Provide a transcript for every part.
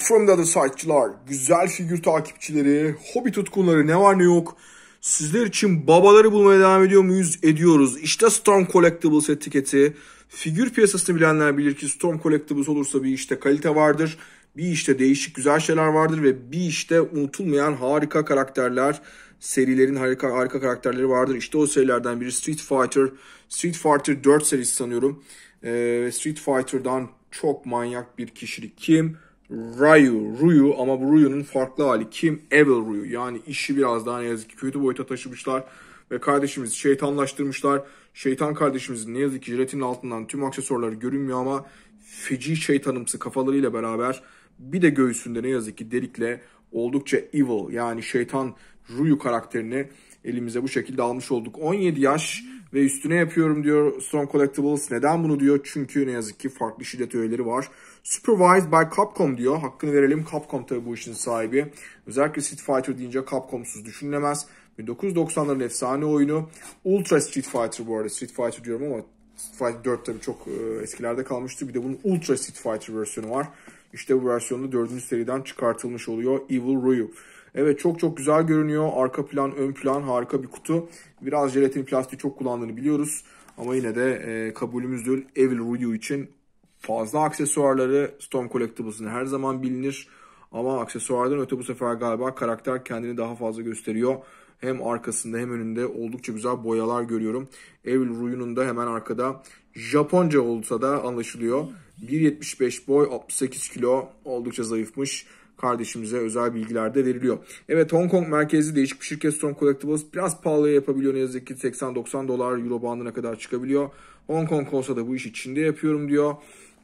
Hobbit from the other güzel figür takipçileri, hobi tutkunları ne var ne yok. Sizler için babaları bulmaya devam ediyor muyuz? Ediyoruz. İşte Storm Collectibles etiketi. Figür piyasasını bilenler bilir ki Storm Collectibles olursa bir işte kalite vardır. Bir işte değişik güzel şeyler vardır ve bir işte unutulmayan harika karakterler, serilerin harika harika karakterleri vardır. İşte o serilerden biri Street Fighter, Street Fighter 4 serisi sanıyorum. Ee, Street Fighter'dan çok manyak bir kişilik kim? Ryu, Ryu ama bu Ryu'nun farklı hali Kim Evil Ryu. Yani işi biraz daha ne yazık ki kötü boyuta taşımışlar ve kardeşimizi şeytanlaştırmışlar. Şeytan kardeşimizin ne yazık ki jiletinin altından tüm aksesuarları görünmüyor ama feci şeytanımsı kafalarıyla beraber bir de göğsünde ne yazık ki delikle oldukça evil yani şeytan Ryu karakterini elimize bu şekilde almış olduk. 17 yaş ve üstüne yapıyorum diyor Stone Collectibles. Neden bunu diyor? Çünkü ne yazık ki farklı şiddet öğeleri var. Supervised by Capcom diyor. Hakkını verelim. Capcom tabii bu işin sahibi. Özellikle Street Fighter deyince Capcom'suz düşünülemez. 1990'ların efsane oyunu. Ultra Street Fighter bu arada. Street Fighter diyorum ama Street Fighter 4 tabi çok e, eskilerde kalmıştı. Bir de bunun Ultra Street Fighter versiyonu var. İşte bu versiyonda dördüncü seriden çıkartılmış oluyor Evil Ryu. Evet çok çok güzel görünüyor. Arka plan, ön plan harika bir kutu. Biraz jelatin plastiği çok kullandığını biliyoruz. Ama yine de e, kabulümüzdür. Evil Rudio için fazla aksesuarları Storm Collectibles'ın her zaman bilinir. Ama aksesuardan öte bu sefer galiba karakter kendini daha fazla gösteriyor. Hem arkasında hem önünde oldukça güzel boyalar görüyorum. Evil Ruin'un da hemen arkada Japonca olsa da anlaşılıyor. 1.75 hmm. boy 68 kilo oldukça zayıfmış kardeşimize özel bilgiler de veriliyor. Evet Hong Kong merkezli değişik bir şirket Strong Collectibles biraz pahalıya yapabiliyor ne yazık ki 80-90 dolar euro bandına kadar çıkabiliyor. Hong Kong olsa da bu iş içinde yapıyorum diyor.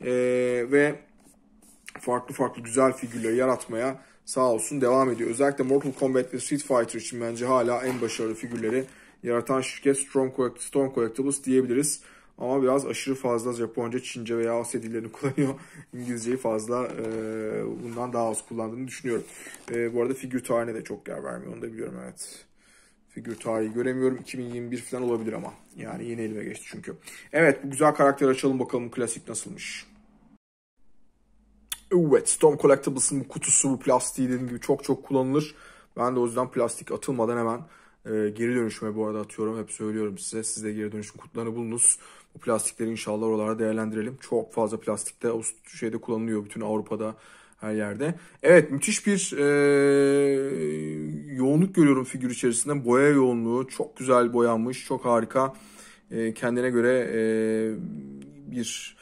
Ee, ve farklı farklı güzel figürleri yaratmaya sağ olsun devam ediyor. Özellikle Mortal Kombat ve Street Fighter için bence hala en başarılı figürleri yaratan şirket Strong Stone Collectibles diyebiliriz. Ama biraz aşırı fazla Japonca, Çince veya Asya dillerini kullanıyor. İngilizceyi fazla e, bundan daha az kullandığını düşünüyorum. E, bu arada figür tarihine de çok yer vermiyor. Onu da biliyorum evet. Figür tarihi göremiyorum. 2021 falan olabilir ama. Yani yeni elime geçti çünkü. Evet bu güzel karakter açalım bakalım klasik nasılmış. Evet Storm Collectibles'ın bu kutusu bu plastiği dediğim gibi çok çok kullanılır. Ben de o yüzden plastik atılmadan hemen e, geri dönüşüme bu arada atıyorum. Hep söylüyorum size. Siz de geri dönüşüm kutlarını bulunuz. Bu plastikleri inşallah oralara değerlendirelim. Çok fazla plastik de şeyde kullanılıyor bütün Avrupa'da her yerde. Evet müthiş bir e, yoğunluk görüyorum figür içerisinde. Boya yoğunluğu çok güzel boyanmış. Çok harika. E, kendine göre e, bir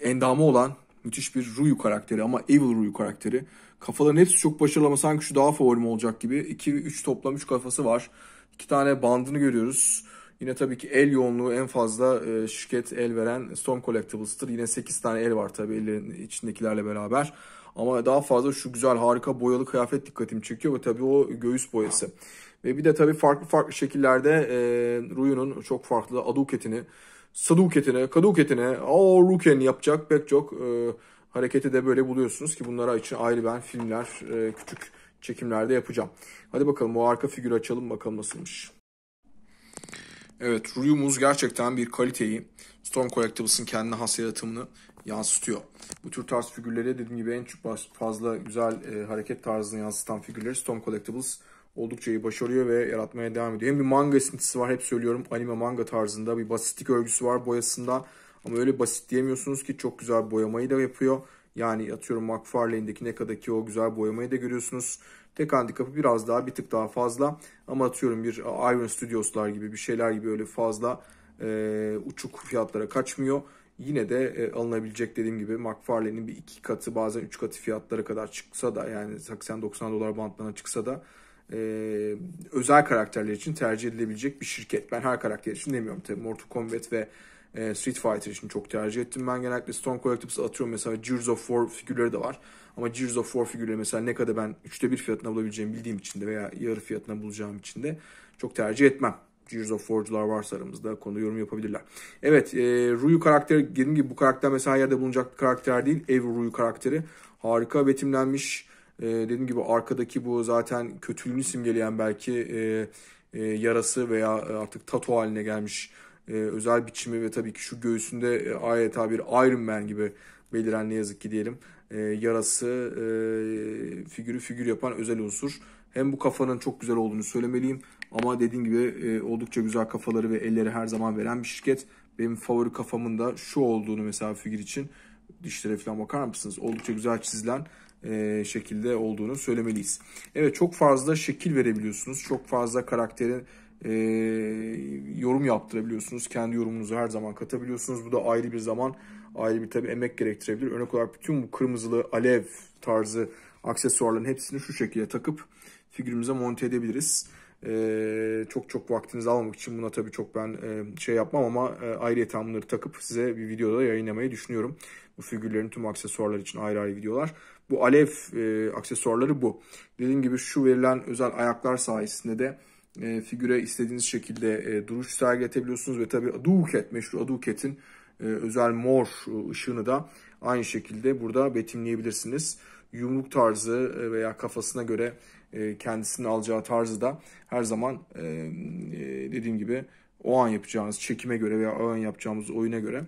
endamı olan müthiş bir Ruyu karakteri ama Evil Ruyu karakteri. Kafaların hepsi çok başarılı ama sanki şu daha favorim olacak gibi. 2-3 toplam 3 kafası var. 2 tane bandını görüyoruz. Yine tabii ki el yoğunluğu en fazla e, şirket el veren Storm Collectibles'tır. Yine 8 tane el var tabii ellerin içindekilerle beraber. Ama daha fazla şu güzel harika boyalı kıyafet dikkatimi çekiyor ve tabii o göğüs boyası. Ve bir de tabii farklı farklı şekillerde e, Ruyu'nun çok farklı aduketini, saduketini, kaduketini, aorukenini yapacak pek çok e, hareketi de böyle buluyorsunuz ki bunlara için ayrı ben filmler, e, küçük çekimlerde yapacağım. Hadi bakalım o arka figürü açalım bakalım nasılmış. Evet Rumuz gerçekten bir kaliteyi Storm Collectibles'ın kendine has yaratımını yansıtıyor. Bu tür tarz figürlere dediğim gibi en çok fazla güzel e, hareket tarzını yansıtan figürleri Storm Collectibles oldukça iyi başarıyor ve yaratmaya devam ediyor. Hem bir manga esintisi var hep söylüyorum anime manga tarzında bir basitlik örgüsü var boyasında ama öyle basit diyemiyorsunuz ki çok güzel boyamayı da yapıyor. Yani atıyorum McFarlane'deki Neka'daki o güzel boyamayı da görüyorsunuz. Tek handikapı biraz daha bir tık daha fazla ama atıyorum bir e, Iron Studios'lar gibi bir şeyler gibi öyle fazla e, uçuk fiyatlara kaçmıyor. Yine de e, alınabilecek dediğim gibi McFarlane'in bir iki katı bazen üç katı fiyatlara kadar çıksa da yani 80-90 dolar bantlarına çıksa da e, özel karakterler için tercih edilebilecek bir şirket. Ben her karakter için demiyorum tabii. Mortal Kombat ve e, Street Fighter için çok tercih ettim. Ben genellikle Stone Collectibles'ı atıyorum. Mesela Gears of War figürleri de var. Ama Gears of War figürleri mesela ne kadar ben üçte bir fiyatına bulabileceğim bildiğim için de veya yarı fiyatına bulacağım için de çok tercih etmem. Gears of War'cular varsa aramızda konu yorum yapabilirler. Evet e, Ryu karakteri dediğim gibi bu karakter mesela yerde bulunacak bir karakter değil. Ev Ryu karakteri harika betimlenmiş. E, dediğim gibi arkadaki bu zaten kötülüğünü simgeleyen belki e, e, yarası veya e, artık tatu haline gelmiş e, özel biçimi ve tabii ki şu göğsünde e, adeta bir Iron Man gibi beliren ne yazık ki diyelim e, yarası e, figürü figür yapan özel unsur. Hem bu kafanın çok güzel olduğunu söylemeliyim ama dediğim gibi e, oldukça güzel kafaları ve elleri her zaman veren bir şirket. Benim favori kafamın da şu olduğunu mesela figür için dişlere falan bakar mısınız? Oldukça güzel çizilen e, şekilde olduğunu söylemeliyiz. Evet çok fazla şekil verebiliyorsunuz. Çok fazla karakterin e, yorum yaptırabiliyorsunuz. Kendi yorumunuzu her zaman katabiliyorsunuz. Bu da ayrı bir zaman, ayrı bir tabii emek gerektirebilir. Örnek olarak bütün bu kırmızılı alev tarzı aksesuarların hepsini şu şekilde takıp figürümüze monte edebiliriz. Ee, çok çok vaktinizi almamak için buna tabii çok ben e, şey yapmam ama e, ayrıyeten bunları takıp size bir videoda yayınlamayı düşünüyorum. Bu figürlerin tüm aksesuarlar için ayrı ayrı videolar. Bu alev e, aksesuarları bu. Dediğim gibi şu verilen özel ayaklar sayesinde de e, figüre istediğiniz şekilde e, duruş sergiletebiliyorsunuz ve tabi Aduket, meşhur Aduket'in e, özel mor e, ışığını da aynı şekilde burada betimleyebilirsiniz. Yumruk tarzı e, veya kafasına göre e, kendisinin alacağı tarzı da her zaman e, e, dediğim gibi o an yapacağınız çekime göre veya o an yapacağımız oyuna göre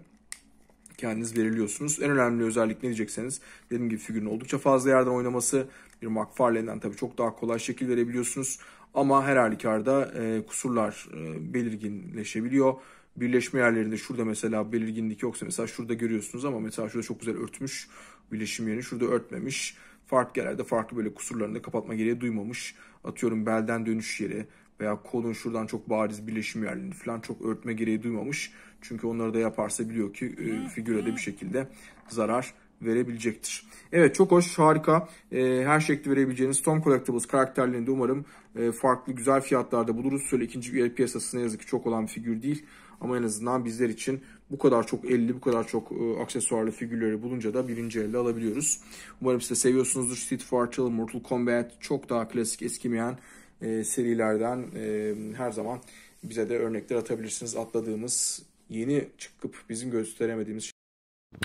kendiniz veriliyorsunuz. En önemli özellik ne diyecekseniz dediğim gibi figürün oldukça fazla yerden oynaması. Bir McFarlane'den tabii çok daha kolay şekil verebiliyorsunuz. Ama her halükarda e, kusurlar e, belirginleşebiliyor. Birleşme yerlerinde şurada mesela belirginlik yoksa mesela şurada görüyorsunuz ama mesela şurada çok güzel örtmüş birleşim yerini şurada örtmemiş. Farklı yerlerde farklı böyle kusurlarını da kapatma gereği duymamış. Atıyorum belden dönüş yeri veya kolun şuradan çok bariz birleşim yerlerini falan çok örtme gereği duymamış. Çünkü onları da yaparsa biliyor ki e, figüre de bir şekilde zarar verebilecektir. Evet çok hoş, harika. E, her şekilde verebileceğiniz Tom Collectibles karakterlerini de umarım e, farklı güzel fiyatlarda buluruz. Söyle ikinci el piyasasına yazık ki çok olan bir figür değil. Ama en azından bizler için bu kadar çok elli, bu kadar çok e, aksesuarlı figürleri bulunca da birinci elde alabiliyoruz. Umarım siz de seviyorsunuzdur. Street Fighter, Mortal Kombat çok daha klasik, eskimeyen e, serilerden e, her zaman bize de örnekler atabilirsiniz. Atladığımız, yeni çıkıp bizim gösteremediğimiz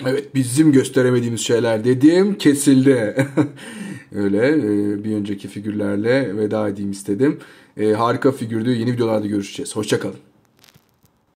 Evet bizim gösteremediğimiz şeyler dedim kesildi. Öyle e, bir önceki figürlerle veda edeyim istedim. E, harika figürdü. Yeni videolarda görüşeceğiz. Hoşçakalın.